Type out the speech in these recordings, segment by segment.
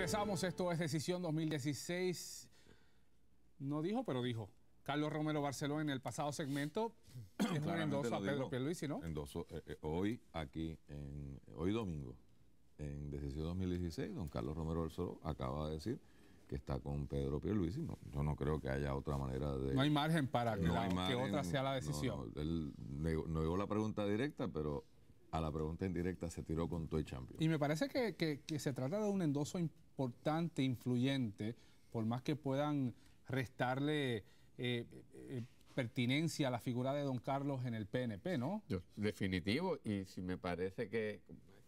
regresamos, esto es Decisión 2016. No dijo, pero dijo. Carlos Romero Barceló en el pasado segmento es un endoso a Pedro Pierluisi, ¿no? Endoso, eh, eh, hoy aquí, hoy domingo, en Decisión 2016, don Carlos Romero Barceló acaba de decir que está con Pedro Pierluisi. No, yo no creo que haya otra manera de... No hay margen para que otra sea la decisión. No, él la pregunta directa, pero a la pregunta indirecta se tiró con Toy Champion. Y me parece que, se trata de un endoso importante, influyente, por más que puedan restarle eh, eh, eh, pertinencia a la figura de don Carlos en el PNP, ¿no? Definitivo, y si me parece que,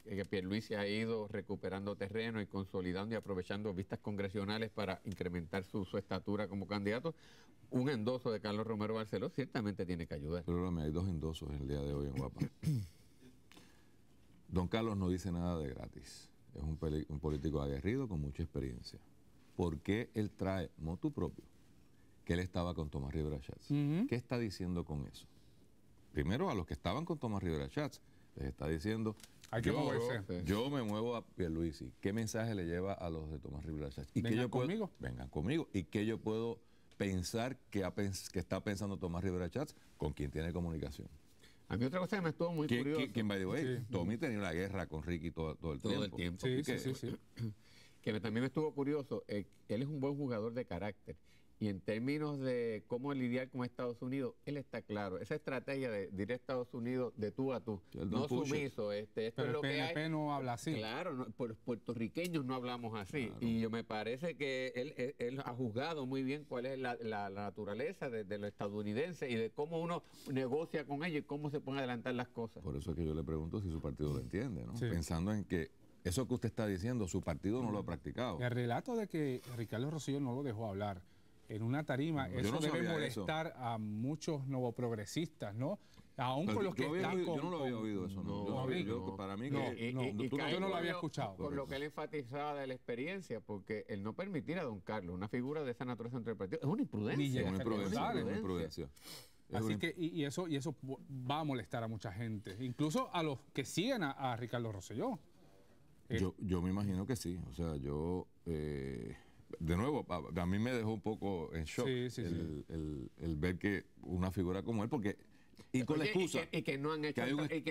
que Pierluisi ha ido recuperando terreno y consolidando y aprovechando vistas congresionales para incrementar su, estatura como candidato, un endoso de Carlos Romero Barceló ciertamente tiene que ayudar. Pero hay dos endosos el día de hoy en Guapa. Don Carlos no dice nada de gratis. Es un, político aguerrido con mucha experiencia. ¿Por qué él trae motu propio? Que él estaba con Tomás Rivera Schatz. ¿Qué está diciendo con eso? Primero, a los que estaban con Tomás Rivera Schatz, les está diciendo... yo, me muevo a Pierluisi. ¿Qué mensaje le lleva a los de Tomás Rivera Schatz? ¿Y vengan que yo conmigo. vengan conmigo. ¿Y qué yo puedo pensar que, que está pensando Tomás Rivera Schatz con quien tiene comunicación? A mí otra cosa que me estuvo muy curioso... ¿Quién, va Tommy tenía la guerra con Ricky todo, el tiempo. El tiempo. Sí, que, sí, sí, Que también me estuvo curioso. que eh, él es un buen jugador de carácter. Y en términos de cómo lidiar con Estados Unidos, él está claro. Esa estrategia de, a Estados Unidos de tú a tú, no sumiso. Este, esto es lo el PNP no habla así. Claro, no, puertorriqueños no hablamos así. Y yo me parece que él, ha juzgado muy bien cuál es la, naturaleza de, los estadounidenses y de cómo uno negocia con ellos y cómo se pueden adelantar las cosas. Por eso es que yo le pregunto si su partido lo entiende, ¿no? Pensando en que eso que usted está diciendo, su partido no lo ha practicado. El relato de que Ricardo Rocío no lo dejó hablar en una tarima. eso debe molestar a muchos novoprogresistas, ¿no? Aún con los que están con, Yo no lo había oído eso, ¿no? yo, para mí que... yo no lo había escuchado. Con lo que él enfatizaba de la experiencia, porque el no permitir a don Carlos una figura de esa naturaleza entre el partido es una imprudencia. Una una imprudencia. Así que, y, eso, y eso va a molestar a mucha gente, incluso a los que siguen a, Ricardo Rosselló. yo, eh, yo me imagino que sí, o sea, yo... Eh, de nuevo, a, mí me dejó un poco en shock el, ver que una figura como él, porque y con la excusa. Y que, no han hecho,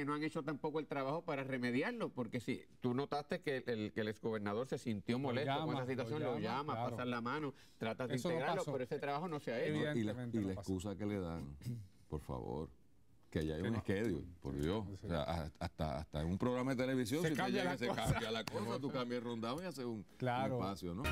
no han hecho tampoco el trabajo para remediarlo, porque si tú notaste que el, que el exgobernador se sintió molesto con esa situación, lo llama, llama la mano, trata de integrarlo, pero ese trabajo no se ha hecho. y la excusa que le dan, por favor que ya hay un esquedio, por Dios. O sea, hasta, en un programa de televisión, se si cambia, la se cosa. cambia la cosa, tú cambias el rondado y haces un, un espacio, ¿no?